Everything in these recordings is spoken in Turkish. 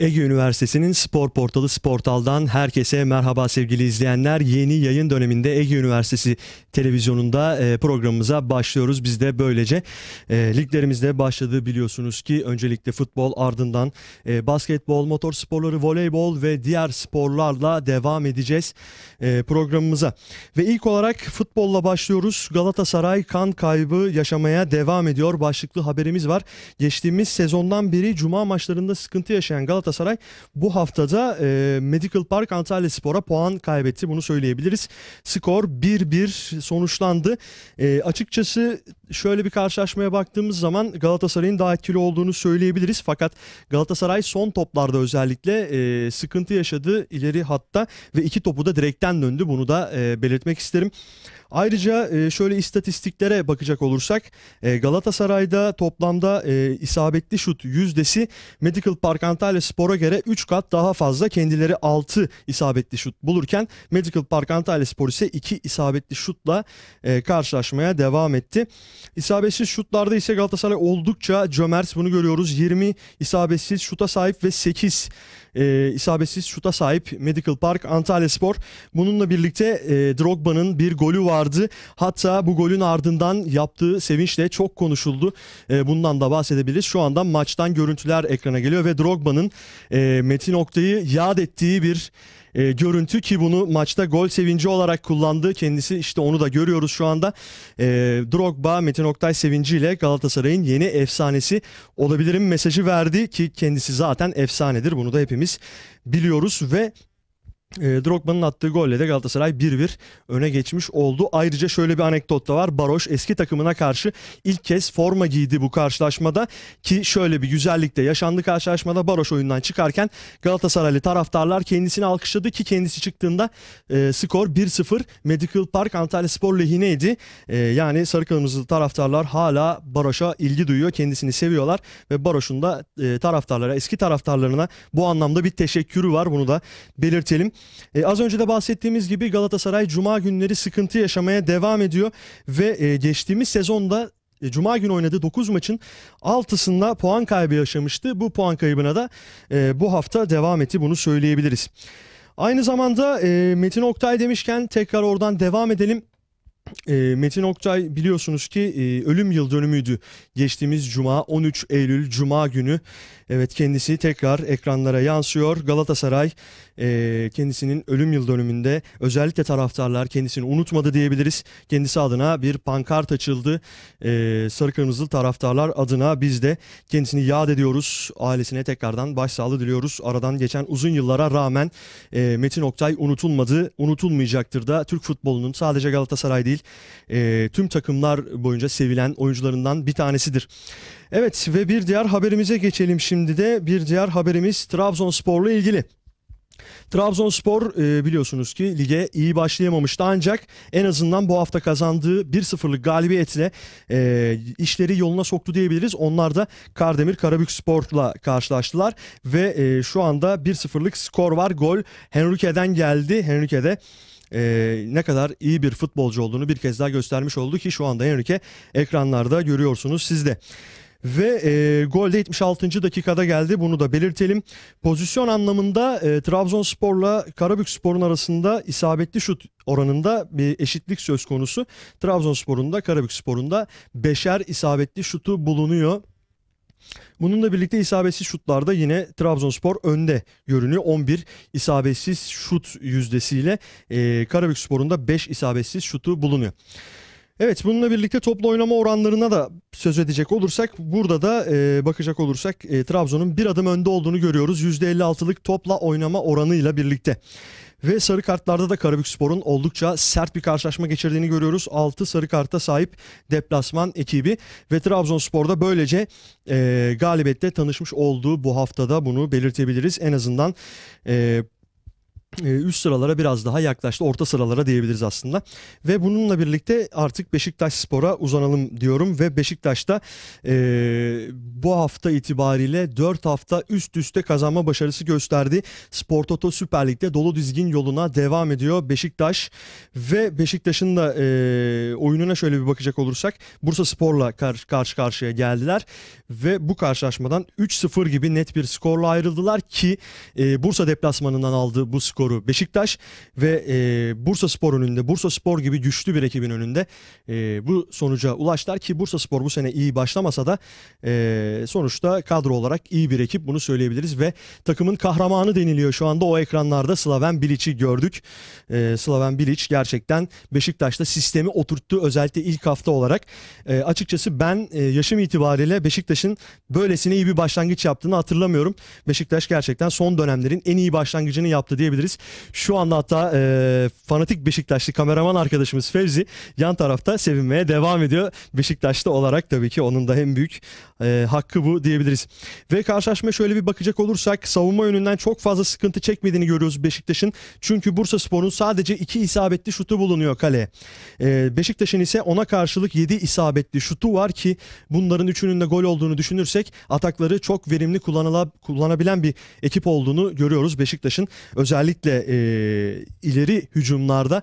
Ege Üniversitesi'nin spor portalı Sportal'dan herkese merhaba sevgili izleyenler. Yeni yayın döneminde Ege Üniversitesi televizyonunda e, programımıza başlıyoruz. Biz de böylece e, liglerimizde başladı biliyorsunuz ki öncelikle futbol ardından e, basketbol, motor sporları, voleybol ve diğer sporlarla devam edeceğiz e, programımıza. Ve ilk olarak futbolla başlıyoruz. Galatasaray kan kaybı yaşamaya devam ediyor. Başlıklı haberimiz var. Geçtiğimiz sezondan beri cuma maçlarında sıkıntı yaşayan Galatasaray bu haftada Medical Park Antalya Spor'a puan kaybetti. Bunu söyleyebiliriz. Skor 1-1 sonuçlandı. E, açıkçası şöyle bir karşılaşmaya baktığımız zaman Galatasaray'ın daha etkili olduğunu söyleyebiliriz. Fakat Galatasaray son toplarda özellikle e, sıkıntı yaşadı ileri hatta ve iki topu da direkten döndü. Bunu da e, belirtmek isterim. Ayrıca e, şöyle istatistiklere bakacak olursak e, Galatasaray'da toplamda e, isabetli şut yüzdesi Medical Park Antalya Spor'a göre 3 kat daha fazla. Kendileri 6 isabetli şut bulurken Medical Park Antalya Spor ise 2 isabetli şutla karşılaşmaya devam etti. İsabetsiz şutlarda ise Galatasaray oldukça cömert bunu görüyoruz. 20 isabetsiz şuta sahip ve 8 e, isabetsiz şuta sahip Medical Park Antalya Spor. Bununla birlikte e, Drogba'nın bir golü vardı. Hatta bu golün ardından yaptığı sevinçle çok konuşuldu. E, bundan da bahsedebiliriz. Şu anda maçtan görüntüler ekrana geliyor ve Drogba'nın e, Metin Oktay'ı yad ettiği bir e, görüntü ki bunu maçta gol sevinci olarak kullandı. Kendisi işte onu da görüyoruz şu anda. E, Drogba, Metin Oktay sevinciyle Galatasaray'ın yeni efsanesi olabilirim mesajı verdi ki kendisi zaten efsanedir. Bunu da hepimiz biliyoruz ve e, Drogba'nın attığı golle de Galatasaray 1-1 öne geçmiş oldu. Ayrıca şöyle bir anekdot da var. Baroş eski takımına karşı ilk kez forma giydi bu karşılaşmada ki şöyle bir güzellikte de yaşandı karşılaşmada. Baroş oyundan çıkarken Galatasaraylı taraftarlar kendisini alkışladı ki kendisi çıktığında e, skor 1-0 Medical Park Antalya Spor lehineydi. E, yani sarı kırmızılı taraftarlar hala Baroş'a ilgi duyuyor. Kendisini seviyorlar ve Baroş'un da e, taraftarlara, eski taraftarlarına bu anlamda bir teşekkürü var. Bunu da belirtelim. E, az önce de bahsettiğimiz gibi Galatasaray cuma günleri sıkıntı yaşamaya devam ediyor ve e, geçtiğimiz sezonda e, Cuma günü oynadığı 9 maçın 6'sında puan kaybı yaşamıştı. Bu puan kaybına da e, bu hafta devam etti bunu söyleyebiliriz. Aynı zamanda e, Metin Oktay demişken tekrar oradan devam edelim. Ee, Metin Oktay biliyorsunuz ki e, ölüm yıl dönümüydü. Geçtiğimiz cuma 13 Eylül cuma günü evet kendisi tekrar ekranlara yansıyor. Galatasaray e, kendisinin ölüm yıl dönümünde özellikle taraftarlar kendisini unutmadı diyebiliriz. Kendisi adına bir pankart açıldı. E, Sarı Kırmızılı taraftarlar adına biz de kendisini yad ediyoruz. Ailesine tekrardan başsağlığı diliyoruz. Aradan geçen uzun yıllara rağmen Metin Oktay unutulmadı, unutulmayacaktır da Türk futbolunun sadece Galatasaray değil e, tüm takımlar boyunca sevilen oyuncularından bir tanesidir. Evet ve bir diğer haberimize geçelim şimdi de. Bir diğer haberimiz Trabzonspor'la ilgili. Trabzonspor e, biliyorsunuz ki lige iyi başlayamamıştı ancak en azından bu hafta kazandığı 1-0'lık galibiyetle e, işleri yoluna soktu diyebiliriz. Onlar da Kardemir Karabük Spor'la karşılaştılar ve e, şu anda 1-0'lık skor var. Gol Henrique'den geldi. Henrique de e, ne kadar iyi bir futbolcu olduğunu bir kez daha göstermiş oldu ki şu anda Enrique ekranlarda görüyorsunuz sizde ve e, gol de 76. dakikada geldi. Bunu da belirtelim. Pozisyon anlamında e, Trabzonspor'la Karabükspor'un arasında isabetli şut oranında bir eşitlik söz konusu. Trabzonspor'un da Karabükspor'un da beşer isabetli şutu bulunuyor. Bununla birlikte isabetsiz şutlarda yine Trabzonspor önde görünüyor. 11 isabetsiz şut yüzdesiyle e, Karabükspor'un da 5 isabetsiz şutu bulunuyor. Evet bununla birlikte toplu oynama oranlarına da söz edecek olursak burada da e, bakacak olursak e, Trabzon'un bir adım önde olduğunu görüyoruz. %56'lık topla oynama oranıyla birlikte. Ve sarı kartlarda da Karabük Spor'un oldukça sert bir karşılaşma geçirdiğini görüyoruz. 6 sarı karta sahip deplasman ekibi ve Trabzonspor'da böylece e, galibette tanışmış olduğu bu haftada bunu belirtebiliriz. En azından e, ee, üst sıralara biraz daha yaklaştı. Orta sıralara diyebiliriz aslında. Ve bununla birlikte artık Beşiktaş Spor'a uzanalım diyorum ve Beşiktaş'ta e, ee, bu hafta itibariyle 4 hafta üst üste kazanma başarısı gösterdi. Spor Toto Süper Lig'de dolu dizgin yoluna devam ediyor Beşiktaş ve Beşiktaş'ın da e, oyununa şöyle bir bakacak olursak Bursa Spor'la kar, karşı karşıya geldiler ve bu karşılaşmadan 3-0 gibi net bir skorla ayrıldılar ki e, Bursa deplasmanından aldığı bu skor skoru Beşiktaş ve e, Bursa Spor önünde, Bursa Spor gibi güçlü bir ekibin önünde e, bu sonuca ulaştılar ki Bursa Spor bu sene iyi başlamasa da e, sonuçta kadro olarak iyi bir ekip bunu söyleyebiliriz ve takımın kahramanı deniliyor şu anda o ekranlarda Slaven Bilic'i gördük. E, Slaven Bilic gerçekten Beşiktaş'ta sistemi oturttu özellikle ilk hafta olarak. E, açıkçası ben e, yaşım itibariyle Beşiktaş'ın böylesine iyi bir başlangıç yaptığını hatırlamıyorum. Beşiktaş gerçekten son dönemlerin en iyi başlangıcını yaptı diyebiliriz diyebiliriz. Şu anda hatta e, fanatik Beşiktaşlı kameraman arkadaşımız Fevzi yan tarafta sevinmeye devam ediyor. Beşiktaşlı olarak tabii ki onun da en büyük e, hakkı bu diyebiliriz. Ve karşılaşma şöyle bir bakacak olursak savunma yönünden çok fazla sıkıntı çekmediğini görüyoruz Beşiktaş'ın. Çünkü Bursa Spor'un sadece 2 isabetli şutu bulunuyor kaleye. E, Beşiktaş'ın ise ona karşılık 7 isabetli şutu var ki bunların üçünün de gol olduğunu düşünürsek atakları çok verimli kullanıla, kullanabilen bir ekip olduğunu görüyoruz Beşiktaş'ın. Özellikle özellikle e, ileri hücumlarda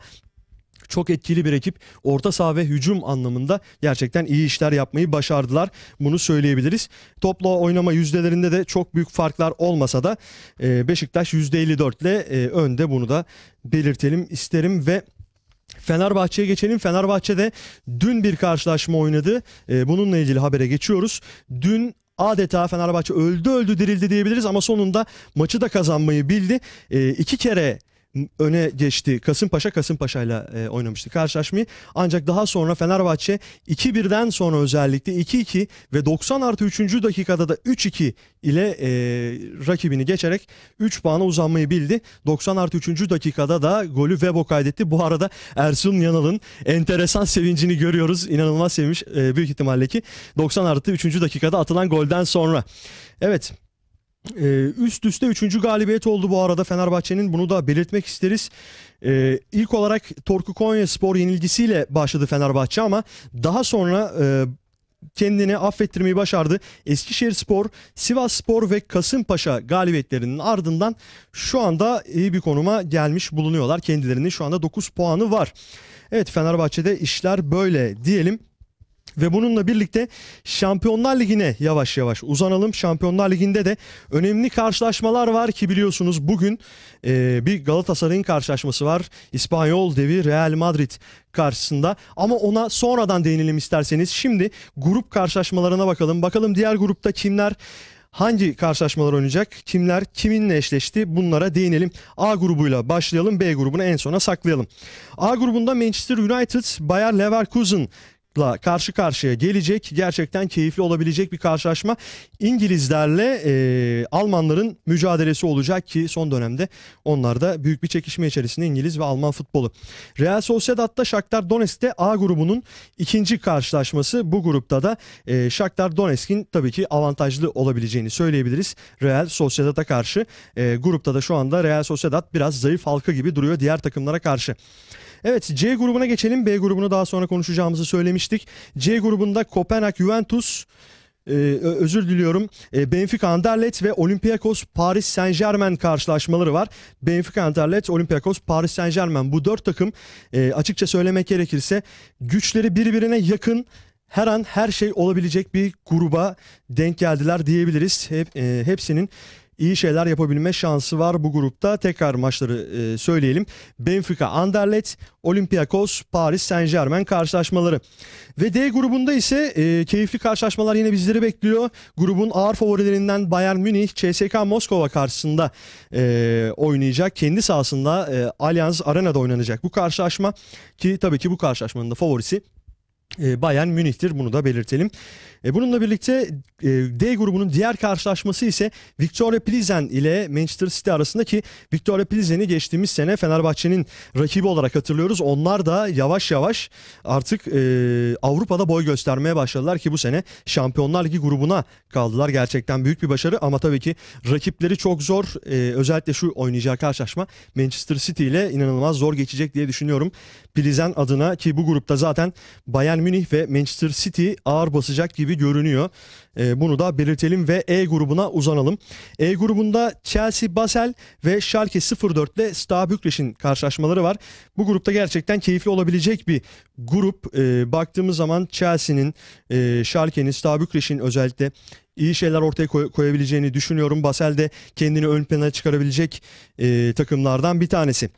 çok etkili bir ekip. Orta saha ve hücum anlamında gerçekten iyi işler yapmayı başardılar. Bunu söyleyebiliriz. Topla oynama yüzdelerinde de çok büyük farklar olmasa da e, Beşiktaş %54 ile e, önde bunu da belirtelim isterim ve Fenerbahçe'ye geçelim. Fenerbahçe'de dün bir karşılaşma oynadı. E, bununla ilgili habere geçiyoruz. Dün adeta Fenerbahçe öldü öldü dirildi diyebiliriz ama sonunda maçı da kazanmayı bildi. E, iki kere öne geçti. Kasımpaşa Kasımpaşa ile oynamıştı karşılaşmayı. Ancak daha sonra Fenerbahçe 2-1'den sonra özellikle 2-2 ve 90 artı 3. dakikada da 3-2 ile e, rakibini geçerek 3 puana uzanmayı bildi. 90 artı 3. dakikada da golü Webo kaydetti. Bu arada Ersun Yanal'ın enteresan sevincini görüyoruz. İnanılmaz sevmiş e, büyük ihtimalle ki 90 artı 3. dakikada atılan golden sonra. Evet ee, üst üste üçüncü galibiyet oldu bu arada Fenerbahçe'nin bunu da belirtmek isteriz. Ee, ilk olarak Torku Konya Spor yenilgisiyle başladı Fenerbahçe ama daha sonra e, kendini affettirmeyi başardı. Eskişehir Spor, Sivas Spor ve Kasımpaşa galibiyetlerinin ardından şu anda iyi bir konuma gelmiş bulunuyorlar. kendilerini şu anda 9 puanı var. Evet Fenerbahçe'de işler böyle diyelim ve bununla birlikte Şampiyonlar Ligi'ne yavaş yavaş uzanalım. Şampiyonlar Ligi'nde de önemli karşılaşmalar var ki biliyorsunuz bugün e, bir Galatasaray'ın karşılaşması var. İspanyol devi Real Madrid karşısında ama ona sonradan değinelim isterseniz. Şimdi grup karşılaşmalarına bakalım. Bakalım diğer grupta kimler hangi karşılaşmalar oynayacak, kimler kiminle eşleşti bunlara değinelim. A grubuyla başlayalım, B grubunu en sona saklayalım. A grubunda Manchester United, Bayer Leverkusen la karşı karşıya gelecek. Gerçekten keyifli olabilecek bir karşılaşma. İngilizlerle e, Almanların mücadelesi olacak ki son dönemde onlar da büyük bir çekişme içerisinde İngiliz ve Alman futbolu. Real Sociedad'da Shakhtar Donetsk'te A grubunun ikinci karşılaşması. Bu grupta da e, Shakhtar Donetsk'in tabii ki avantajlı olabileceğini söyleyebiliriz. Real Sociedad'a karşı e, grupta da şu anda Real Sociedad biraz zayıf halka gibi duruyor diğer takımlara karşı. Evet C grubuna geçelim. B grubunu daha sonra konuşacağımızı söylemiştik. C grubunda Kopenhag Juventus ee, özür diliyorum. Ee, Benfica Anderlet ve Olympiakos Paris Saint Germain karşılaşmaları var. Benfica Anderlet, Olympiakos Paris Saint Germain. Bu dört takım e, açıkça söylemek gerekirse güçleri birbirine yakın her an her şey olabilecek bir gruba denk geldiler diyebiliriz. Hep, e, hepsinin iyi şeyler yapabilme şansı var bu grupta. Tekrar maçları e, söyleyelim. Benfica, Anderlet, Olympiakos, Paris Saint Germain karşılaşmaları. Ve D grubunda ise e, keyifli karşılaşmalar yine bizleri bekliyor. Grubun ağır favorilerinden Bayern Münih, CSK Moskova karşısında e, oynayacak. Kendi sahasında e, Allianz Arena'da oynanacak bu karşılaşma. Ki tabii ki bu karşılaşmanın da favorisi e, Bayern Münih'tir bunu da belirtelim. E, bununla birlikte e, D grubunun diğer karşılaşması ise Victoria Pilsen ile Manchester City arasındaki Victoria Pilsen'i geçtiğimiz sene Fenerbahçe'nin rakibi olarak hatırlıyoruz. Onlar da yavaş yavaş artık Avrupa'da boy göstermeye başladılar ki bu sene Şampiyonlar Ligi grubuna kaldılar. Gerçekten büyük bir başarı ama tabii ki rakipleri çok zor. Özellikle şu oynayacağı karşılaşma Manchester City ile inanılmaz zor geçecek diye düşünüyorum. Pilsen adına ki bu grupta zaten Bayern Bayern Münih ve Manchester City ağır basacak gibi görünüyor. Ee, bunu da belirtelim ve E grubuna uzanalım. E grubunda Chelsea Basel ve Schalke 04 ile Sta Bükreş'in karşılaşmaları var. Bu grupta gerçekten keyifli olabilecek bir grup. Ee, baktığımız zaman Chelsea'nin, e, Schalke'nin, Sta Bükreş'in özellikle iyi şeyler ortaya koyabileceğini düşünüyorum. Basel de kendini ön plana çıkarabilecek e, takımlardan bir tanesi.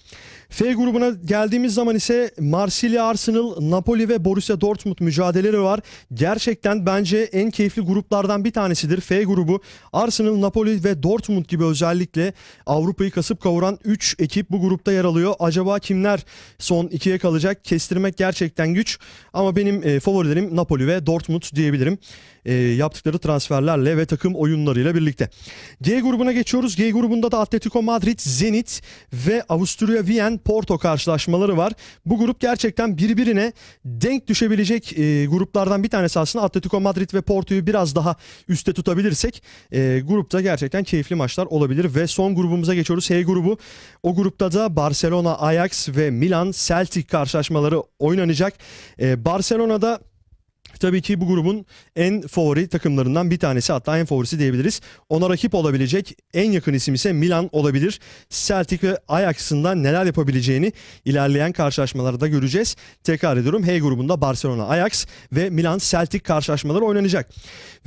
F grubuna geldiğimiz zaman ise Marsilya, Arsenal, Napoli ve Borussia Dortmund mücadeleleri var. Gerçekten bence en keyifli grup gruplardan bir tanesidir. F grubu Arsenal, Napoli ve Dortmund gibi özellikle Avrupa'yı kasıp kavuran 3 ekip bu grupta yer alıyor. Acaba kimler son ikiye kalacak? Kestirmek gerçekten güç ama benim e, favorilerim Napoli ve Dortmund diyebilirim e, yaptıkları transferlerle ve takım oyunlarıyla birlikte. G grubuna geçiyoruz. G grubunda da Atletico Madrid, Zenit ve Avusturya Viyen Porto karşılaşmaları var. Bu grup gerçekten birbirine denk düşebilecek e, gruplardan bir tanesi aslında Atletico Madrid ve Porto'yu biraz daha üste tutabilirsek e, grupta gerçekten keyifli maçlar olabilir ve son grubumuza geçiyoruz. H grubu. O grupta da Barcelona, Ajax ve Milan Celtic karşılaşmaları oynanacak. E, Barcelona'da Tabii ki bu grubun en favori takımlarından bir tanesi hatta en favorisi diyebiliriz. Ona rakip olabilecek en yakın isim ise Milan olabilir. Celtic ve Ajax'ın da neler yapabileceğini ilerleyen karşılaşmalarda göreceğiz. Tekrar ediyorum H grubunda Barcelona, Ajax ve Milan Celtic karşılaşmaları oynanacak.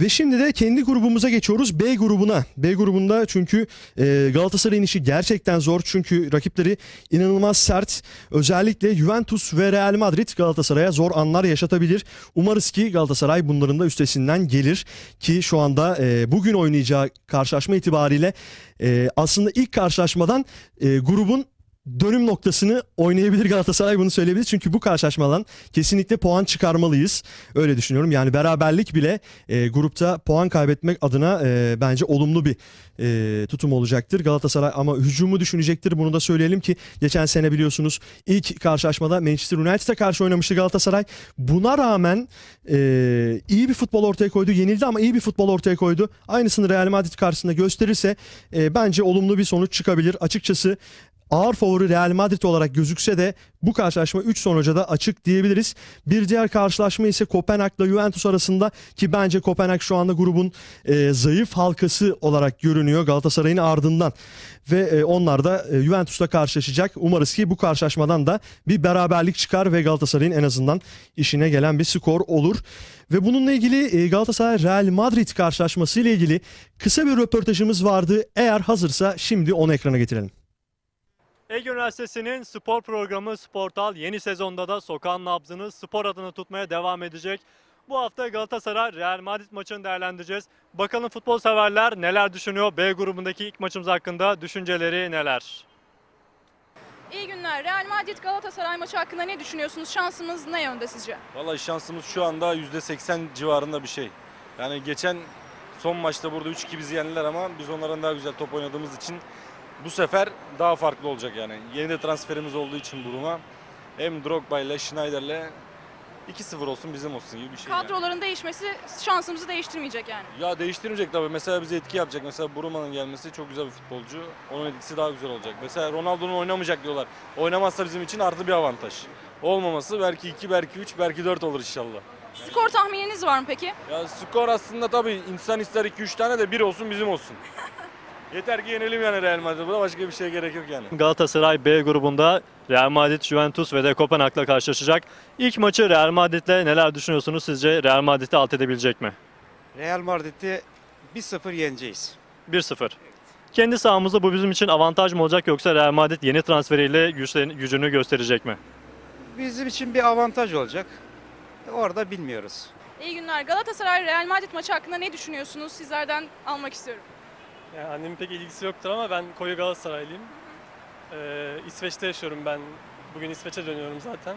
Ve şimdi de kendi grubumuza geçiyoruz B grubuna. B grubunda çünkü e, Galatasaray'ın işi gerçekten zor. Çünkü rakipleri inanılmaz sert. Özellikle Juventus ve Real Madrid Galatasaray'a zor anlar yaşatabilir. Umarız ki ki Galatasaray bunların da üstesinden gelir ki şu anda e, bugün oynayacağı karşılaşma itibariyle e, aslında ilk karşılaşmadan e, grubun dönüm noktasını oynayabilir Galatasaray bunu söyleyebilir Çünkü bu karşılaşmadan kesinlikle puan çıkarmalıyız. Öyle düşünüyorum. Yani beraberlik bile e, grupta puan kaybetmek adına e, bence olumlu bir e, tutum olacaktır. Galatasaray ama hücumu düşünecektir. Bunu da söyleyelim ki geçen sene biliyorsunuz ilk karşılaşmada Manchester United'e karşı oynamıştı Galatasaray. Buna rağmen e, iyi bir futbol ortaya koydu. Yenildi ama iyi bir futbol ortaya koydu. Aynısını Real Madrid karşısında gösterirse e, bence olumlu bir sonuç çıkabilir. Açıkçası ağır favori Real Madrid olarak gözükse de bu karşılaşma 3 sonuca da açık diyebiliriz. Bir diğer karşılaşma ise Kopenhag'la Juventus arasında ki bence Kopenhag şu anda grubun e, zayıf halkası olarak görünüyor Galatasaray'ın ardından. Ve e, onlar da e, Juventus'la karşılaşacak. Umarız ki bu karşılaşmadan da bir beraberlik çıkar ve Galatasaray'ın en azından işine gelen bir skor olur. Ve bununla ilgili e, Galatasaray Real Madrid karşılaşması ile ilgili kısa bir röportajımız vardı. Eğer hazırsa şimdi onu ekrana getirelim. Ege Üniversitesi'nin spor programı Sportal yeni sezonda da sokağın nabzını spor adına tutmaya devam edecek. Bu hafta Galatasaray Real Madrid maçını değerlendireceğiz. Bakalım futbol severler neler düşünüyor? B grubundaki ilk maçımız hakkında düşünceleri neler? İyi günler. Real Madrid Galatasaray maçı hakkında ne düşünüyorsunuz? Şansımız ne yönde sizce? Vallahi şansımız şu anda %80 civarında bir şey. Yani geçen son maçta burada 3-2 bizi yendiler ama biz onlardan daha güzel top oynadığımız için bu sefer daha farklı olacak yani. Yeni de transferimiz olduğu için Buruma hem Drogba ile Schneider'le 2-0 olsun bizim olsun gibi bir şey. Kadroların yani. değişmesi şansımızı değiştirmeyecek yani. Ya değiştirmeyecek tabii. Mesela bize etki yapacak. Mesela Buruma'nın gelmesi çok güzel bir futbolcu. Onun etkisi daha güzel olacak. Mesela Ronaldo'nun oynamayacak diyorlar. Oynamazsa bizim için artı bir avantaj. Olmaması belki 2, belki 3, belki 4 olur inşallah. Skor tahmininiz var mı peki? Ya skor aslında tabii insan ister 2-3 tane de bir olsun bizim olsun. Yeter ki yenelim yani Real Madrid'e. Başka bir şey gerek yok yani. Galatasaray B grubunda Real Madrid, Juventus ve de Kopenhag'la karşılaşacak. İlk maçı Real Madrid'le neler düşünüyorsunuz? Sizce Real Madrid'i alt edebilecek mi? Real Madrid'i 1-0 yeneceğiz. 1-0. Kendi sahamızda bu bizim için avantaj mı olacak yoksa Real Madrid yeni transferiyle gücünü gösterecek mi? Bizim için bir avantaj olacak. Orada bilmiyoruz. İyi günler. Galatasaray Real Madrid maçı hakkında ne düşünüyorsunuz? Sizlerden almak istiyorum. Yani annemin pek ilgisi yoktur ama ben koyu Galatasaraylıyım. Ee, İsveç'te yaşıyorum ben. Bugün İsveç'e dönüyorum zaten.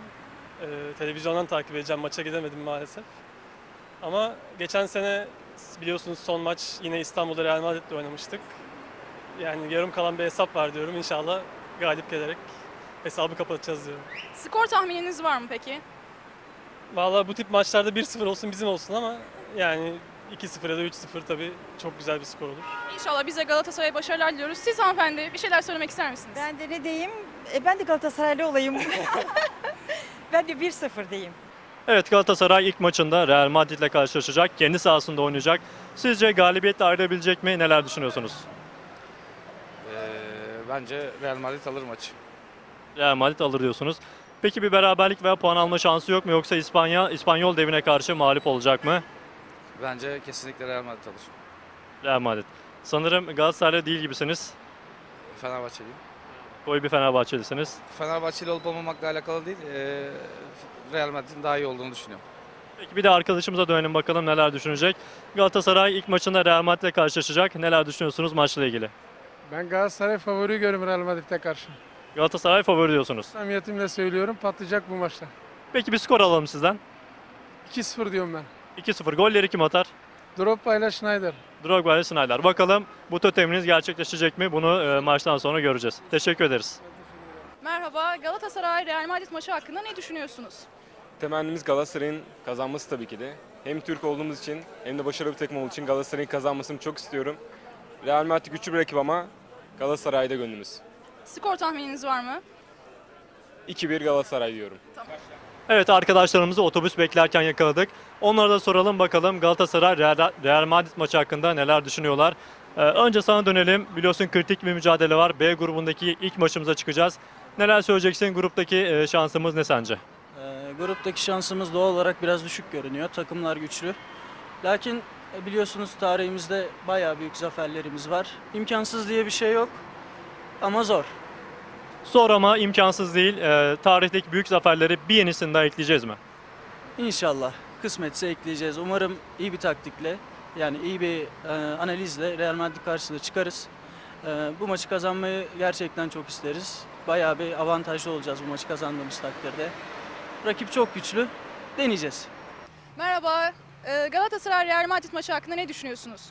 Ee, televizyondan takip edeceğim. Maça gidemedim maalesef. Ama geçen sene biliyorsunuz son maç yine İstanbul'da Real Madrid'le oynamıştık. Yani yarım kalan bir hesap var diyorum. İnşallah galip gelerek hesabı kapatacağız diyorum. Skor tahmininiz var mı peki? Valla bu tip maçlarda 1-0 olsun bizim olsun ama yani 2-0 ya da 3-0 tabii çok güzel bir skor olur. İnşallah bize Galatasaray'a başarılar diliyoruz. Siz hanımefendi bir şeyler söylemek ister misiniz? Ben de ne diyeyim? E, ben de Galatasaraylı olayım. ben de 1-0 diyeyim. Evet Galatasaray ilk maçında Real Madrid ile karşılaşacak. Kendi sahasında oynayacak. Sizce galibiyetle ayrılabilecek mi? Neler düşünüyorsunuz? Ee, bence Real Madrid alır maçı. Real Madrid alır diyorsunuz. Peki bir beraberlik veya puan alma şansı yok mu? Yoksa İspanya İspanyol devine karşı mağlup olacak mı? Bence kesinlikle Real Madrid alır. Real Madrid. Sanırım Galatasaray değil gibisiniz. Fenerbahçeliyim. Koyu bir Fenerbahçelisiniz. Fenerbahçeli olup olmamakla alakalı değil. E, Real Madrid'in daha iyi olduğunu düşünüyorum. Peki bir de arkadaşımıza dönelim bakalım neler düşünecek. Galatasaray ilk maçında Real Madrid'le karşılaşacak. Neler düşünüyorsunuz maçla ilgili? Ben Galatasaray favori görüyorum Real Madrid'e karşı. Galatasaray favori diyorsunuz. Samimiyetimle söylüyorum patlayacak bu maçta. Peki bir skor alalım sizden. 2-0 diyorum ben. 2-0 golleri kim atar? Drogba ile Schneider. Drogba ile Schneider. Bakalım bu töteminiz gerçekleşecek mi? Bunu e, maçtan sonra göreceğiz. Teşekkür ederiz. Merhaba. Galatasaray Real Madrid maçı hakkında ne düşünüyorsunuz? Temennimiz Galatasaray'ın kazanması tabii ki de. Hem Türk olduğumuz için hem de başarılı bir takım olduğu için Galatasaray'ın kazanmasını çok istiyorum. Real Madrid güçlü bir rakip ama Galatasaray'da gönlümüz. Skor tahmininiz var mı? 2-1 Galatasaray diyorum. Tamam. Evet arkadaşlarımızı otobüs beklerken yakaladık. Onlara da soralım bakalım Galatasaray Real Madrid maçı hakkında neler düşünüyorlar. Ee, önce sana dönelim. Biliyorsun kritik bir mücadele var. B grubundaki ilk maçımıza çıkacağız. Neler söyleyeceksin? Gruptaki e, şansımız ne sence? E, gruptaki şansımız doğal olarak biraz düşük görünüyor. Takımlar güçlü. Lakin e, biliyorsunuz tarihimizde bayağı büyük zaferlerimiz var. İmkansız diye bir şey yok ama zor. Zor ama imkansız değil. E, tarihteki büyük zaferleri bir yenisini daha ekleyeceğiz mi? İnşallah kısmetse ekleyeceğiz. Umarım iyi bir taktikle yani iyi bir e, analizle Real Madrid karşısında çıkarız. E, bu maçı kazanmayı gerçekten çok isteriz. Bayağı bir avantajlı olacağız bu maçı kazandığımız takdirde. Rakip çok güçlü. Deneyeceğiz. Merhaba. E, Galatasaray Real Madrid maçı hakkında ne düşünüyorsunuz?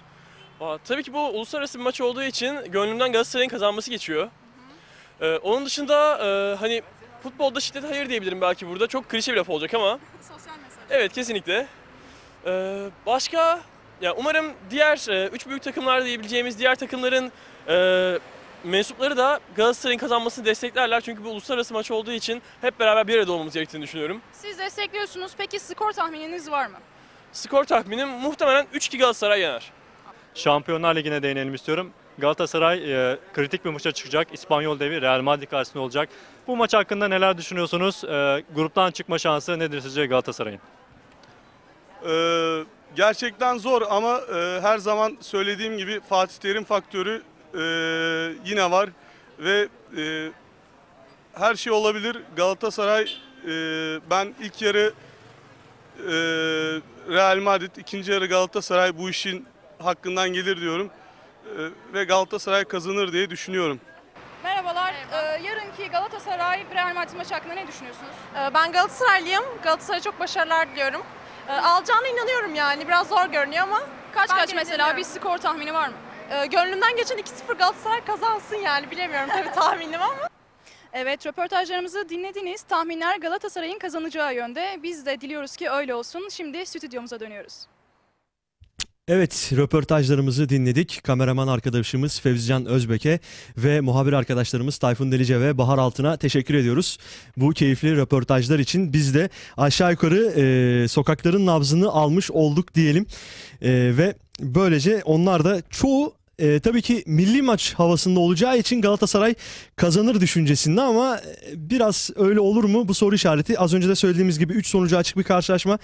Aa, tabii ki bu uluslararası bir maç olduğu için gönlümden Galatasaray'ın kazanması geçiyor. Ee, onun dışında e, hani futbolda şiddet hayır diyebilirim belki burada. Çok klişe bir laf olacak ama. Sosyal mesaj. Evet kesinlikle. Ee, başka ya umarım diğer e, üç büyük takımlar diyebileceğimiz diğer takımların e, mensupları da Galatasaray'ın kazanmasını desteklerler. Çünkü bu uluslararası maç olduğu için hep beraber bir arada olmamız gerektiğini düşünüyorum. Siz destekliyorsunuz. Peki skor tahmininiz var mı? Skor tahminim muhtemelen 3-2 Galatasaray yener. Şampiyonlar Ligi'ne değinelim istiyorum. Galatasaray e, kritik bir maça çıkacak. İspanyol devi Real Madrid karşısında olacak. Bu maç hakkında neler düşünüyorsunuz? E, gruptan çıkma şansı nedir sizce Galatasaray'ın? Ee, gerçekten zor ama e, her zaman söylediğim gibi Fatih Terim faktörü e, yine var ve e, her şey olabilir. Galatasaray e, ben ilk yarı e, Real Madrid, ikinci yarı Galatasaray bu işin hakkından gelir diyorum. Ee, ve Galatasaray kazanır diye düşünüyorum. Merhabalar. Merhaba. Ee, yarınki Galatasaray Real Madrid maçı hakkında ne düşünüyorsunuz? Ee, ben Galatasaraylıyım. Galatasaray'a çok başarılar diliyorum. Ee, alacağına inanıyorum yani. Biraz zor görünüyor ama kaç ben kaç mesela dinliyorum. bir skor tahmini var mı? gönlümden geçen 2-0 Galatasaray kazansın yani. Bilemiyorum tabii tahminim ama. Evet röportajlarımızı dinlediniz. Tahminler Galatasaray'ın kazanacağı yönde. Biz de diliyoruz ki öyle olsun. Şimdi stüdyomuza dönüyoruz. Evet, röportajlarımızı dinledik. Kameraman arkadaşımız Fevzican Özbek'e ve muhabir arkadaşlarımız Tayfun Delice ve Bahar Altın'a teşekkür ediyoruz. Bu keyifli röportajlar için biz de aşağı yukarı e, sokakların nabzını almış olduk diyelim. E, ve böylece onlar da çoğu e, tabii ki milli maç havasında olacağı için Galatasaray kazanır düşüncesinde ama e, biraz öyle olur mu bu soru işareti. Az önce de söylediğimiz gibi 3 sonucu açık bir karşılaşma.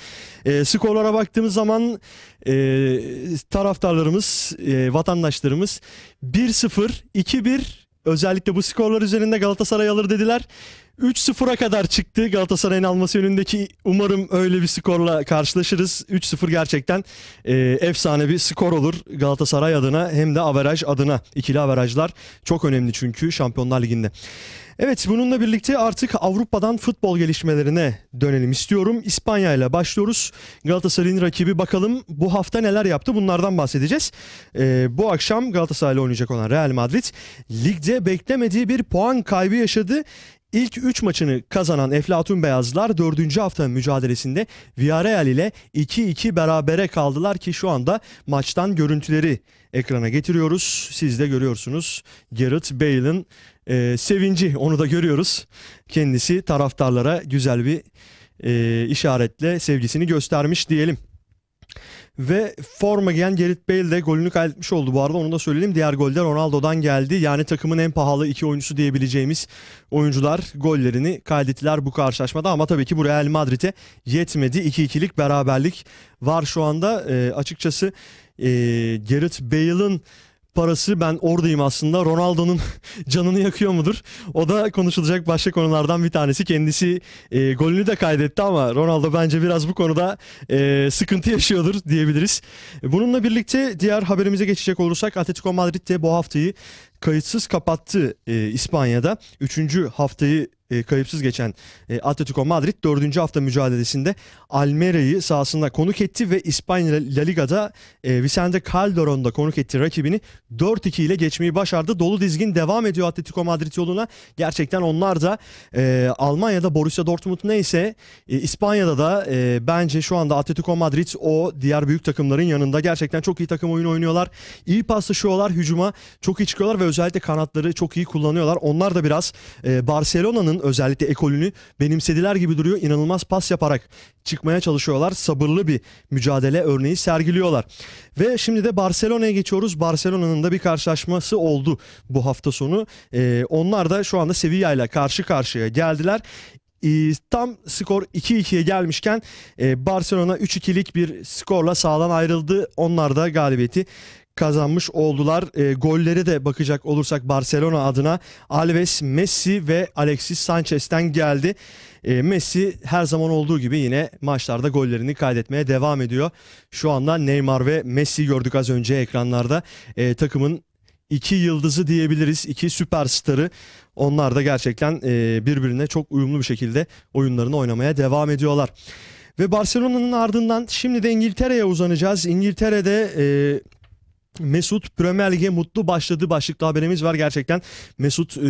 E, skorlara baktığımız zaman e, taraftarlarımız, e, vatandaşlarımız 1-0, 2-1 özellikle bu skorlar üzerinde Galatasaray alır dediler. 3-0'a kadar çıktı Galatasaray'ın alması yönündeki umarım öyle bir skorla karşılaşırız. 3-0 gerçekten e, efsane bir skor olur Galatasaray adına hem de averaj adına. İkili averajlar çok önemli çünkü Şampiyonlar Ligi'nde. Evet bununla birlikte artık Avrupa'dan futbol gelişmelerine dönelim istiyorum. İspanya ile başlıyoruz. Galatasaray'ın rakibi bakalım bu hafta neler yaptı bunlardan bahsedeceğiz. Ee, bu akşam Galatasaray ile oynayacak olan Real Madrid ligde beklemediği bir puan kaybı yaşadı. İlk 3 maçını kazanan Eflatun Beyazlar 4. hafta mücadelesinde Villarreal ile 2-2 berabere kaldılar ki şu anda maçtan görüntüleri ekrana getiriyoruz. Siz de görüyorsunuz Gareth Bale'ın e, sevinci onu da görüyoruz. Kendisi taraftarlara güzel bir e, işaretle sevgisini göstermiş diyelim. Ve forma giyen Gerrit Bale de golünü kaydetmiş oldu bu arada onu da söyleyelim. Diğer goller Ronaldo'dan geldi. Yani takımın en pahalı iki oyuncusu diyebileceğimiz oyuncular gollerini kaydettiler bu karşılaşmada. Ama tabii ki bu Real Madrid'e yetmedi. 2-2'lik beraberlik var şu anda. E, açıkçası e, Gerrit Bale'ın parası ben oradayım aslında. Ronaldo'nun canını yakıyor mudur? O da konuşulacak başka konulardan bir tanesi. Kendisi e, golünü de kaydetti ama Ronaldo bence biraz bu konuda e, sıkıntı yaşıyordur diyebiliriz. Bununla birlikte diğer haberimize geçecek olursak Atletico Madrid de bu haftayı kayıtsız kapattı e, İspanya'da. Üçüncü haftayı e, kayıpsız geçen e, Atletico Madrid 4. hafta mücadelesinde Almera'yı sahasında konuk etti ve İspanya La Liga'da e, Vicente Calderon'da konuk etti rakibini 4-2 ile geçmeyi başardı. Dolu dizgin devam ediyor Atletico Madrid yoluna. Gerçekten onlar da e, Almanya'da Borussia Dortmund neyse e, İspanya'da da e, bence şu anda Atletico Madrid o diğer büyük takımların yanında gerçekten çok iyi takım oyunu oynuyorlar. İyi paslaşıyorlar hücuma çok iyi çıkıyorlar ve özellikle kanatları çok iyi kullanıyorlar. Onlar da biraz e, Barcelona'nın özellikle ekolünü benimsediler gibi duruyor. İnanılmaz pas yaparak çıkmaya çalışıyorlar. Sabırlı bir mücadele örneği sergiliyorlar. Ve şimdi de Barcelona'ya geçiyoruz. Barcelona'nın da bir karşılaşması oldu bu hafta sonu. Ee, onlar da şu anda Sevilla ile karşı karşıya geldiler ee, tam skor 2-2'ye gelmişken e, Barcelona 3-2'lik bir skorla sağdan ayrıldı. Onlar da galibiyeti kazanmış oldular. E, gollere de bakacak olursak Barcelona adına Alves, Messi ve Alexis Sanchez'ten geldi. E, Messi her zaman olduğu gibi yine maçlarda gollerini kaydetmeye devam ediyor. Şu anda Neymar ve Messi gördük az önce ekranlarda. E, takımın iki yıldızı diyebiliriz, iki süperstarı. Onlar da gerçekten e, birbirine çok uyumlu bir şekilde oyunlarını oynamaya devam ediyorlar. Ve Barcelona'nın ardından şimdi de İngiltere'ye uzanacağız. İngiltere'de e, Mesut Premier Lig'e mutlu başladı başlıklı haberimiz var gerçekten. Mesut e,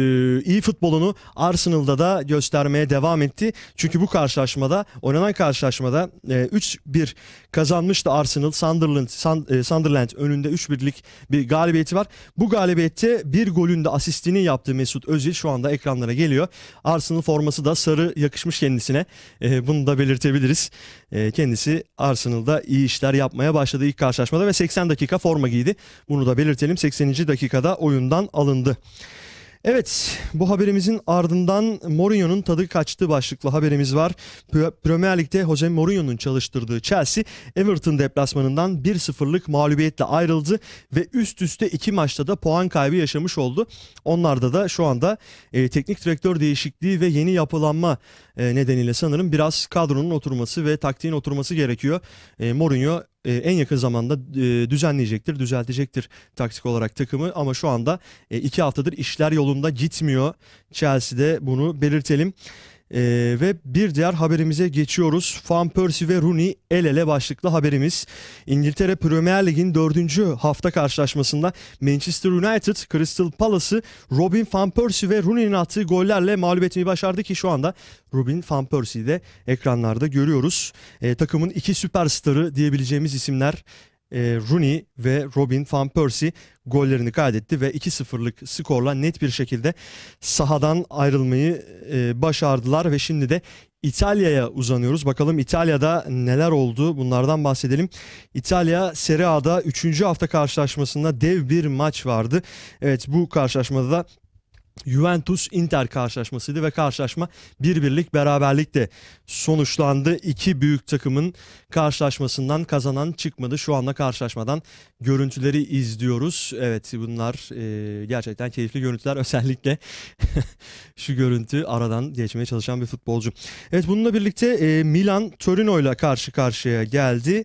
iyi futbolunu Arsenal'da da göstermeye devam etti. Çünkü bu karşılaşmada oynanan karşılaşmada e, 3-1 kazanmıştı Arsenal. Sunderland Sun, e, Sunderland önünde 3-1'lik bir galibiyeti var. Bu galibiyette bir golün de asistini yaptığı Mesut Özil şu anda ekranlara geliyor. Arsenal forması da sarı yakışmış kendisine. E, bunu da belirtebiliriz. E, kendisi Arsenal'da iyi işler yapmaya başladı ilk karşılaşmada ve 80 dakika forma giydi. Bunu da belirtelim 80. dakikada oyundan alındı. Evet bu haberimizin ardından Mourinho'nun tadı kaçtı başlıklı haberimiz var. Premier Lig'de Jose Mourinho'nun çalıştırdığı Chelsea Everton deplasmanından 1-0'lık mağlubiyetle ayrıldı ve üst üste iki maçta da puan kaybı yaşamış oldu. Onlarda da şu anda e, teknik direktör değişikliği ve yeni yapılanma e, nedeniyle sanırım biraz kadronun oturması ve taktiğin oturması gerekiyor. E, Mourinho e, en yakın zamanda e, düzenleyecektir, düzeltecektir taktik olarak takımı. Ama şu anda e, iki haftadır işler yolunda gitmiyor. Chelsea'de bunu belirtelim. Ee, ve bir diğer haberimize geçiyoruz. Van Persie ve Rooney el ele başlıklı haberimiz. İngiltere Premier Lig'in dördüncü hafta karşılaşmasında Manchester United Crystal Palace'ı Robin Van Persie ve Rooney'nin attığı gollerle mağlup etmeyi başardı ki şu anda Robin Van Persie'yi de ekranlarda görüyoruz. Ee, takımın iki süperstarı diyebileceğimiz isimler e, Rooney ve Robin Van Persie gollerini kaydetti ve 2-0'lık skorla net bir şekilde sahadan ayrılmayı e, başardılar ve şimdi de İtalya'ya uzanıyoruz. Bakalım İtalya'da neler oldu bunlardan bahsedelim. İtalya Serie A'da 3. hafta karşılaşmasında dev bir maç vardı. Evet bu karşılaşmada da Juventus Inter karşılaşmasıydı ve karşılaşma bir birlik beraberlikle sonuçlandı. İki büyük takımın karşılaşmasından kazanan çıkmadı. Şu anda karşılaşmadan görüntüleri izliyoruz. Evet bunlar e, gerçekten keyifli görüntüler. Özellikle şu görüntü aradan geçmeye çalışan bir futbolcu. Evet bununla birlikte e, Milan Torino ile karşı karşıya geldi.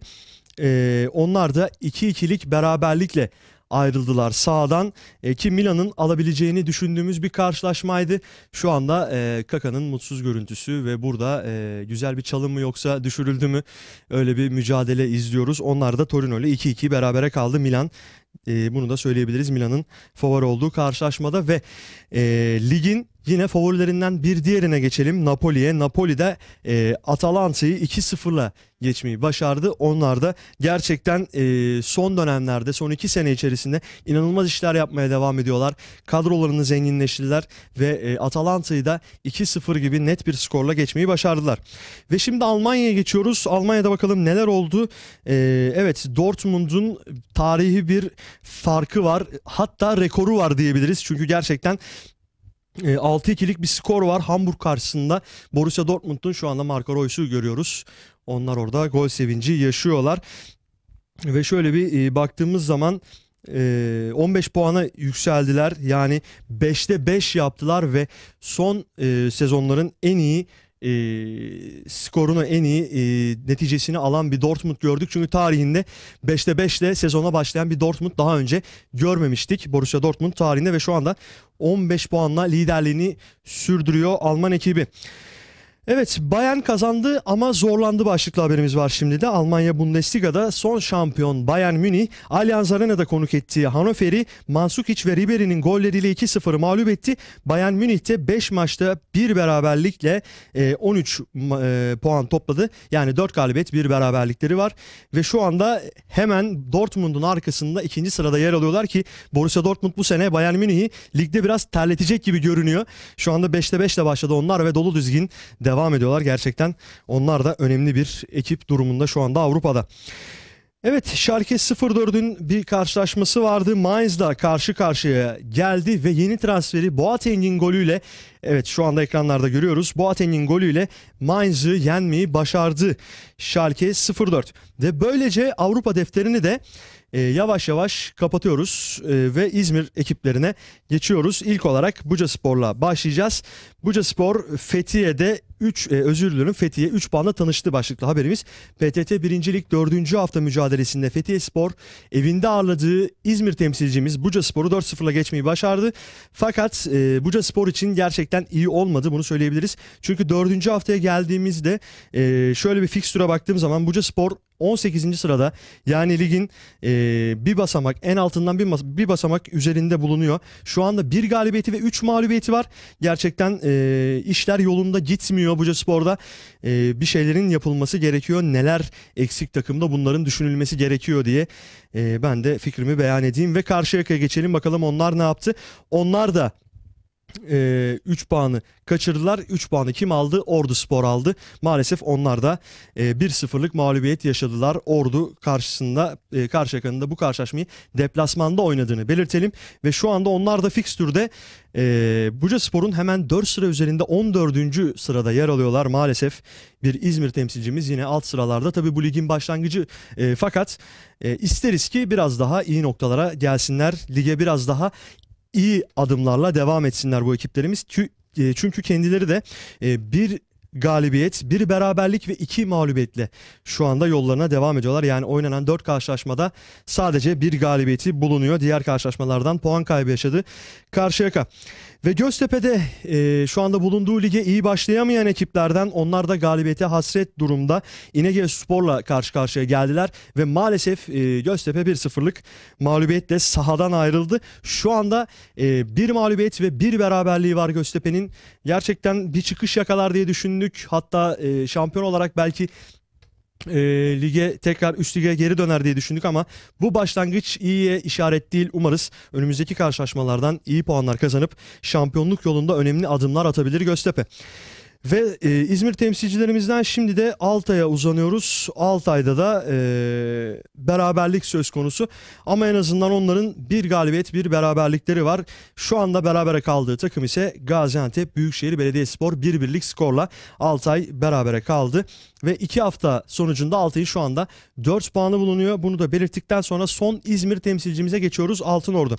E, onlar da 2-2'lik beraberlikle ayrıldılar sağdan e, ki Milan'ın alabileceğini düşündüğümüz bir karşılaşmaydı. Şu anda e, Kaka'nın mutsuz görüntüsü ve burada e, güzel bir çalın mı yoksa düşürüldü mü öyle bir mücadele izliyoruz. Onlar da Torino ile 2-2 berabere kaldı Milan. E, bunu da söyleyebiliriz Milan'ın favori olduğu karşılaşmada ve e, ligin Yine favorilerinden bir diğerine geçelim Napoli'ye. Napoli'de e, Atalanta'yı 2-0'la geçmeyi başardı. Onlar da gerçekten e, son dönemlerde, son iki sene içerisinde inanılmaz işler yapmaya devam ediyorlar. Kadrolarını zenginleştirdiler ve e, Atalanta'yı da 2-0 gibi net bir skorla geçmeyi başardılar. Ve şimdi Almanya'ya geçiyoruz. Almanya'da bakalım neler oldu. E, evet Dortmund'un tarihi bir farkı var. Hatta rekoru var diyebiliriz. Çünkü gerçekten 6-2'lik ee, bir skor var Hamburg karşısında. Borussia Dortmund'un şu anda Marco Reus'u görüyoruz. Onlar orada gol sevinci yaşıyorlar. Ve şöyle bir e, baktığımız zaman 15 e, puana yükseldiler. Yani 5'te 5 yaptılar ve son e, sezonların en iyi e, skorunu en iyi e, neticesini alan bir Dortmund gördük. Çünkü tarihinde 5'te 5'le sezona başlayan bir Dortmund daha önce görmemiştik. Borussia Dortmund tarihinde ve şu anda 15 puanla liderliğini sürdürüyor Alman ekibi. Evet Bayern kazandı ama zorlandı başlıklı haberimiz var şimdi de. Almanya Bundesliga'da son şampiyon Bayern Münih Allianz Arena'da konuk ettiği Hannover'i Mansukic ve Ribery'nin golleriyle 2-0 mağlup etti. Bayern Münih'te 5 maçta bir beraberlikle 13 e, e, puan topladı. Yani 4 galibiyet bir beraberlikleri var ve şu anda hemen Dortmund'un arkasında ikinci sırada yer alıyorlar ki Borussia Dortmund bu sene Bayern Münih'i ligde biraz terletecek gibi görünüyor. Şu anda 5'te 5 ile başladı onlar ve dolu düzgün devam devam ediyorlar. Gerçekten onlar da önemli bir ekip durumunda şu anda Avrupa'da. Evet Schalke 04'ün bir karşılaşması vardı. Mainz'da karşı karşıya geldi ve yeni transferi Boateng'in golüyle evet şu anda ekranlarda görüyoruz. Boateng'in golüyle Mainz'ı yenmeyi başardı Schalke 04. Ve böylece Avrupa defterini de e, yavaş yavaş kapatıyoruz e, ve İzmir ekiplerine geçiyoruz. İlk olarak Buca Spor'la başlayacağız. Buca Spor Fethiye'de 3 e, özür diliyorum Fethiye 3 puanla tanıştı başlıklı haberimiz. PTT 1. Lig 4. hafta mücadelesinde Fethiye Spor evinde ağırladığı İzmir temsilcimiz Buca Spor'u 4-0'la geçmeyi başardı. Fakat e, Buca Spor için gerçekten iyi olmadı bunu söyleyebiliriz. Çünkü 4. haftaya geldiğimizde e, şöyle bir fikstüre baktığım zaman Buca Spor 18. sırada yani ligin e, bir basamak en altından bir, bir basamak üzerinde bulunuyor. Şu anda bir galibiyeti ve 3 mağlubiyeti var. Gerçekten e, işler yolunda gitmiyor. Adana Bucaspor'da e, bir şeylerin yapılması gerekiyor. Neler eksik takımda bunların düşünülmesi gerekiyor diye e, ben de fikrimi beyan edeyim ve Karşıyaka'ya geçelim bakalım onlar ne yaptı. Onlar da e, ee, 3 puanı kaçırdılar. 3 puanı kim aldı? Ordu Spor aldı. Maalesef onlar da e, 1-0'lık mağlubiyet yaşadılar. Ordu karşısında e, Karşıyaka'nın da bu karşılaşmayı deplasmanda oynadığını belirtelim. Ve şu anda onlar da fikstürde e, Buca Spor'un hemen 4 sıra üzerinde 14. sırada yer alıyorlar. Maalesef bir İzmir temsilcimiz yine alt sıralarda. Tabi bu ligin başlangıcı e, fakat e, isteriz ki biraz daha iyi noktalara gelsinler. Lige biraz daha iyi adımlarla devam etsinler bu ekiplerimiz. E, çünkü kendileri de e, bir galibiyet, bir beraberlik ve iki mağlubiyetle şu anda yollarına devam ediyorlar. Yani oynanan dört karşılaşmada sadece bir galibiyeti bulunuyor. Diğer karşılaşmalardan puan kaybı yaşadı Karşıyaka. Ve Göztepe'de e, şu anda bulunduğu lige iyi başlayamayan ekiplerden onlar da galibiyete hasret durumda. İnegöl Spor'la karşı karşıya geldiler ve maalesef e, Göztepe 1-0'lık mağlubiyetle sahadan ayrıldı. Şu anda e, bir mağlubiyet ve bir beraberliği var Göztepe'nin. Gerçekten bir çıkış yakalar diye düşündük. Hatta e, şampiyon olarak belki e, lige tekrar üst lige geri döner diye düşündük ama bu başlangıç iyiye işaret değil umarız. Önümüzdeki karşılaşmalardan iyi puanlar kazanıp şampiyonluk yolunda önemli adımlar atabilir Göztepe. Ve e, İzmir temsilcilerimizden şimdi de Altay'a uzanıyoruz. Altay'da da e, beraberlik söz konusu. Ama en azından onların bir galibiyet bir beraberlikleri var. Şu anda berabere kaldığı takım ise Gaziantep Büyükşehir Belediyespor bir birlik skorla Altay berabere kaldı ve 2 hafta sonucunda 6'yı şu anda 4 puanı bulunuyor. Bunu da belirttikten sonra son İzmir temsilcimize geçiyoruz Altınordu.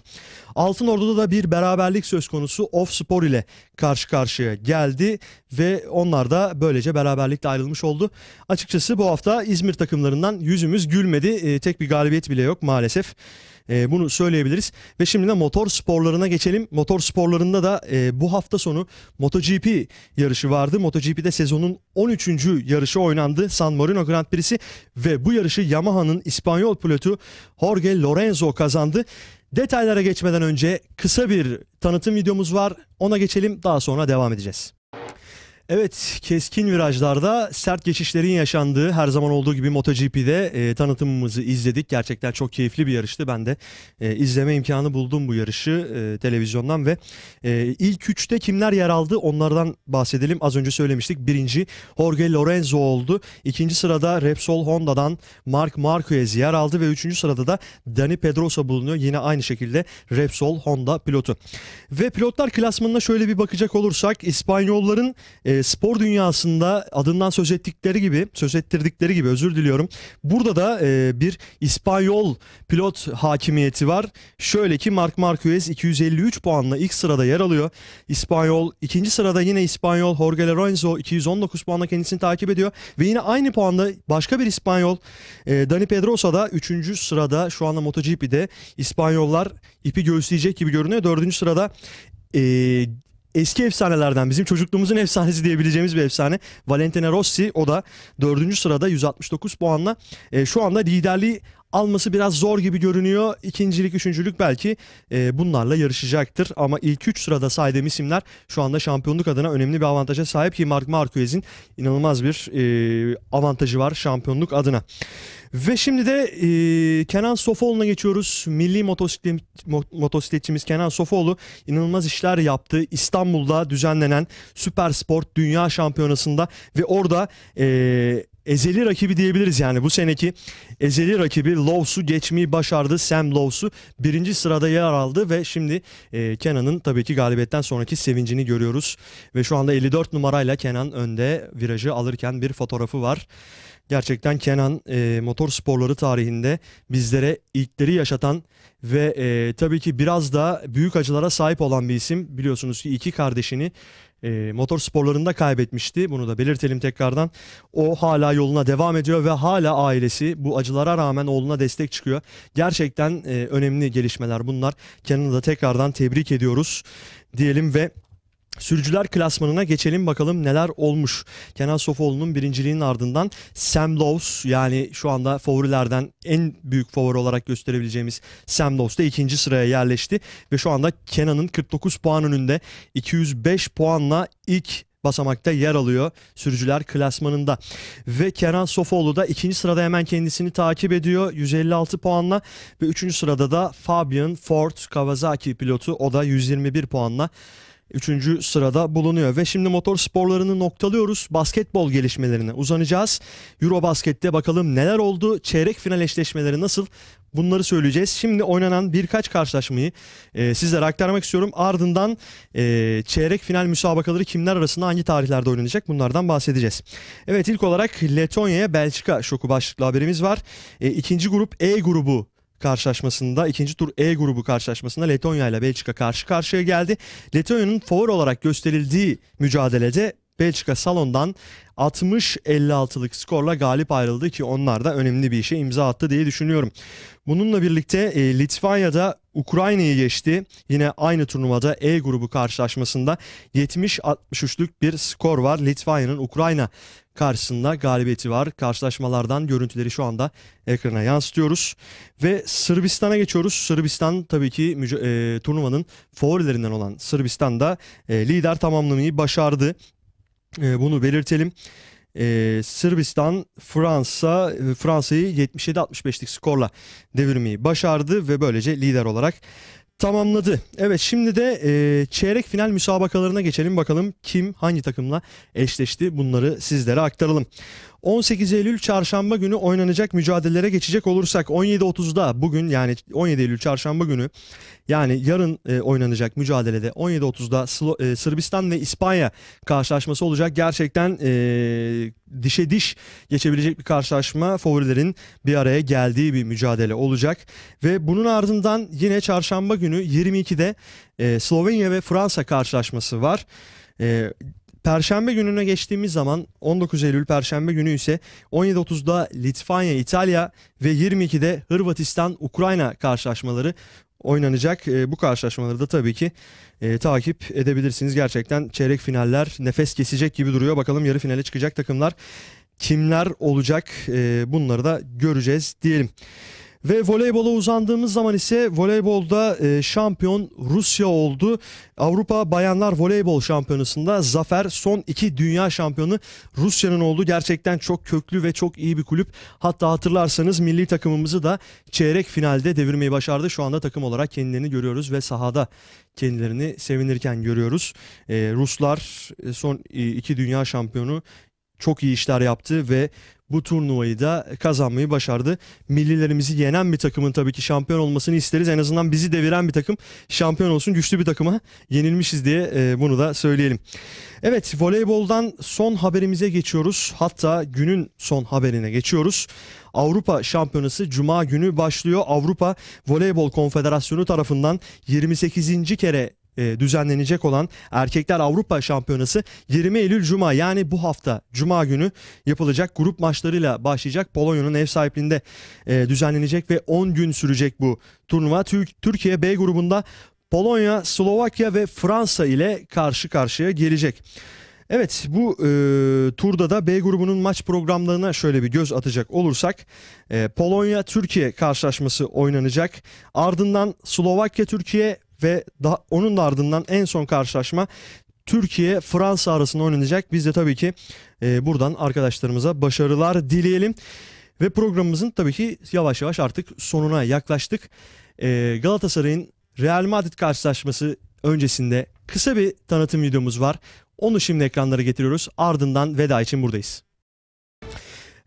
Altınordu'da da bir beraberlik söz konusu Of Spor ile karşı karşıya geldi ve onlar da böylece beraberlikle ayrılmış oldu. Açıkçası bu hafta İzmir takımlarından yüzümüz gülmedi. Ee, tek bir galibiyet bile yok maalesef. E, bunu söyleyebiliriz. Ve şimdi de motor sporlarına geçelim. Motor sporlarında da e, bu hafta sonu MotoGP yarışı vardı. MotoGP'de sezonun 13. yarışı oynandı. San Marino Grand Prix'si ve bu yarışı Yamaha'nın İspanyol pilotu Jorge Lorenzo kazandı. Detaylara geçmeden önce kısa bir tanıtım videomuz var. Ona geçelim daha sonra devam edeceğiz. Evet keskin virajlarda sert geçişlerin yaşandığı her zaman olduğu gibi MotoGP'de e, tanıtımımızı izledik. Gerçekten çok keyifli bir yarıştı. Ben de e, izleme imkanı buldum bu yarışı e, televizyondan ve e, ilk üçte kimler yer aldı onlardan bahsedelim. Az önce söylemiştik birinci Jorge Lorenzo oldu. İkinci sırada Repsol Honda'dan Mark Marquez yer aldı ve üçüncü sırada da Dani Pedrosa bulunuyor. Yine aynı şekilde Repsol Honda pilotu. Ve pilotlar klasmanına şöyle bir bakacak olursak İspanyolların... E, ee, spor dünyasında adından söz ettikleri gibi, söz ettirdikleri gibi özür diliyorum. Burada da e, bir İspanyol pilot hakimiyeti var. Şöyle ki Mark Marquez 253 puanla ilk sırada yer alıyor. İspanyol ikinci sırada yine İspanyol Jorge Lorenzo 219 puanla kendisini takip ediyor. Ve yine aynı puanda başka bir İspanyol e, Dani Pedrosa da 3. sırada şu anda MotoGP'de İspanyollar ipi göğüsleyecek gibi görünüyor. 4. sırada e, eski efsanelerden bizim çocukluğumuzun efsanesi diyebileceğimiz bir efsane. Valentina Rossi o da dördüncü sırada 169 puanla e, şu anda liderliği alması biraz zor gibi görünüyor. İkincilik, üçüncülük belki e, bunlarla yarışacaktır. Ama ilk üç sırada saydığım isimler şu anda şampiyonluk adına önemli bir avantaja sahip ki Mark Marquez'in inanılmaz bir e, avantajı var şampiyonluk adına. Ve şimdi de e, Kenan Sofoğlu'na geçiyoruz. Milli motosiklet, motosikletçimiz Kenan Sofoğlu inanılmaz işler yaptı. İstanbul'da düzenlenen Süper Sport Dünya Şampiyonası'nda ve orada e, ezeli rakibi diyebiliriz yani bu seneki ezeli rakibi Lows'u geçmeyi başardı. Sam Lows'u birinci sırada yer aldı ve şimdi e, Kenan'ın tabii ki galibiyetten sonraki sevincini görüyoruz. Ve şu anda 54 numarayla Kenan önde virajı alırken bir fotoğrafı var. Gerçekten Kenan e, motor sporları tarihinde bizlere ilkleri yaşatan ve e, tabii ki biraz da büyük acılara sahip olan bir isim. Biliyorsunuz ki iki kardeşini e, motor sporlarında kaybetmişti. Bunu da belirtelim tekrardan. O hala yoluna devam ediyor ve hala ailesi bu acılara rağmen oğluna destek çıkıyor. Gerçekten e, önemli gelişmeler bunlar. Kenan'ı da tekrardan tebrik ediyoruz diyelim ve Sürücüler klasmanına geçelim bakalım neler olmuş. Kenan Sofoğlu'nun birinciliğinin ardından Sam Lowes yani şu anda favorilerden en büyük favori olarak gösterebileceğimiz Sam Lowes da ikinci sıraya yerleşti. Ve şu anda Kenan'ın 49 puan önünde 205 puanla ilk basamakta yer alıyor sürücüler klasmanında. Ve Kenan Sofoğlu da ikinci sırada hemen kendisini takip ediyor 156 puanla ve üçüncü sırada da Fabian Ford Kawasaki pilotu o da 121 puanla 3. sırada bulunuyor. Ve şimdi motor sporlarını noktalıyoruz. Basketbol gelişmelerine uzanacağız. Eurobasket'te bakalım neler oldu? Çeyrek final eşleşmeleri nasıl? Bunları söyleyeceğiz. Şimdi oynanan birkaç karşılaşmayı e, sizlere aktarmak istiyorum. Ardından e, çeyrek final müsabakaları kimler arasında hangi tarihlerde oynanacak bunlardan bahsedeceğiz. Evet ilk olarak Letonya'ya Belçika şoku başlıklı haberimiz var. E, ikinci grup E grubu karşılaşmasında ikinci tur E grubu karşılaşmasında Letonya ile Belçika karşı karşıya geldi. Letonya'nın favori olarak gösterildiği mücadelede Belçika salondan 60-56'lık skorla galip ayrıldı ki onlar da önemli bir işe imza attı diye düşünüyorum. Bununla birlikte e, Litvanya'da Ukrayna'yı geçti. Yine aynı turnuvada E grubu karşılaşmasında 70-63'lük bir skor var. Litvanya'nın Ukrayna karşısında galibiyeti var. Karşılaşmalardan görüntüleri şu anda ekrana yansıtıyoruz. Ve Sırbistan'a geçiyoruz. Sırbistan tabii ki e, turnuvanın favorilerinden olan Sırbistan'da e, lider tamamlamayı başardı. E, bunu belirtelim. E, Sırbistan Fransa e, Fransa'yı 77-65'lik skorla devirmeyi başardı ve böylece lider olarak tamamladı. Evet şimdi de e, çeyrek final müsabakalarına geçelim bakalım kim hangi takımla eşleşti bunları sizlere aktaralım. 18 Eylül çarşamba günü oynanacak mücadelelere geçecek olursak 17.30'da bugün yani 17 Eylül çarşamba günü yani yarın e, oynanacak mücadelede 17.30'da Slo e, Sırbistan ve İspanya karşılaşması olacak. Gerçekten e, dişe diş geçebilecek bir karşılaşma favorilerin bir araya geldiği bir mücadele olacak. Ve bunun ardından yine çarşamba günü 22'de e, Slovenya ve Fransa karşılaşması var. E, Perşembe gününe geçtiğimiz zaman 19 Eylül Perşembe günü ise 17.30'da Litvanya, İtalya ve 22'de Hırvatistan, Ukrayna karşılaşmaları oynanacak. E, bu karşılaşmaları da tabii ki e, takip edebilirsiniz. Gerçekten çeyrek finaller nefes kesecek gibi duruyor. Bakalım yarı finale çıkacak takımlar kimler olacak e, bunları da göreceğiz diyelim. Ve voleybola uzandığımız zaman ise voleybolda e, şampiyon Rusya oldu. Avrupa Bayanlar Voleybol Şampiyonası'nda zafer son iki dünya şampiyonu Rusya'nın oldu. Gerçekten çok köklü ve çok iyi bir kulüp. Hatta hatırlarsanız milli takımımızı da çeyrek finalde devirmeyi başardı. Şu anda takım olarak kendilerini görüyoruz ve sahada kendilerini sevinirken görüyoruz. E, Ruslar e, son iki dünya şampiyonu çok iyi işler yaptı ve bu turnuvayı da kazanmayı başardı. Millilerimizi yenen bir takımın tabii ki şampiyon olmasını isteriz. En azından bizi deviren bir takım şampiyon olsun. Güçlü bir takıma yenilmişiz diye e, bunu da söyleyelim. Evet voleyboldan son haberimize geçiyoruz. Hatta günün son haberine geçiyoruz. Avrupa Şampiyonası Cuma günü başlıyor. Avrupa Voleybol Konfederasyonu tarafından 28. kere e, düzenlenecek olan Erkekler Avrupa Şampiyonası 20 Eylül Cuma yani bu hafta Cuma günü yapılacak grup maçlarıyla başlayacak. Polonya'nın ev sahipliğinde e, düzenlenecek ve 10 gün sürecek bu turnuva. Türkiye B grubunda Polonya, Slovakya ve Fransa ile karşı karşıya gelecek. Evet bu e, turda da B grubunun maç programlarına şöyle bir göz atacak olursak e, Polonya-Türkiye karşılaşması oynanacak. Ardından Slovakya-Türkiye, ve da, onun da ardından en son karşılaşma Türkiye Fransa arasında oynanacak. Biz de tabii ki e, buradan arkadaşlarımıza başarılar dileyelim. Ve programımızın tabii ki yavaş yavaş artık sonuna yaklaştık. E, Galatasaray'ın Real Madrid karşılaşması öncesinde kısa bir tanıtım videomuz var. Onu şimdi ekranlara getiriyoruz. Ardından veda için buradayız.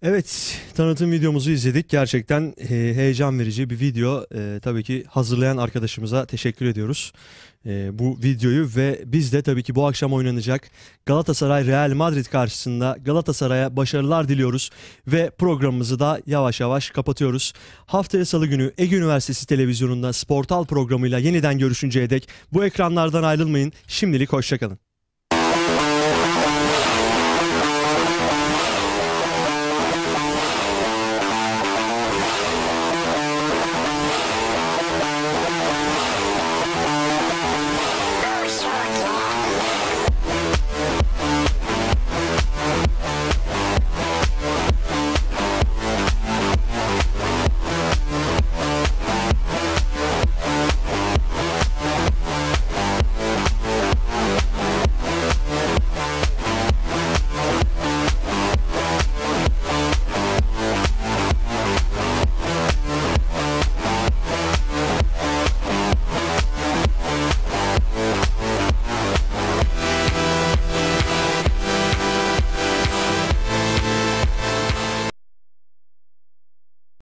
Evet, tanıtım videomuzu izledik. Gerçekten e, heyecan verici bir video. E, tabii ki hazırlayan arkadaşımıza teşekkür ediyoruz e, bu videoyu ve biz de tabii ki bu akşam oynanacak Galatasaray Real Madrid karşısında Galatasaray'a başarılar diliyoruz ve programımızı da yavaş yavaş kapatıyoruz. Haftaya salı günü Ege Üniversitesi televizyonunda Sportal programıyla yeniden görüşünceye dek bu ekranlardan ayrılmayın. Şimdilik hoşçakalın.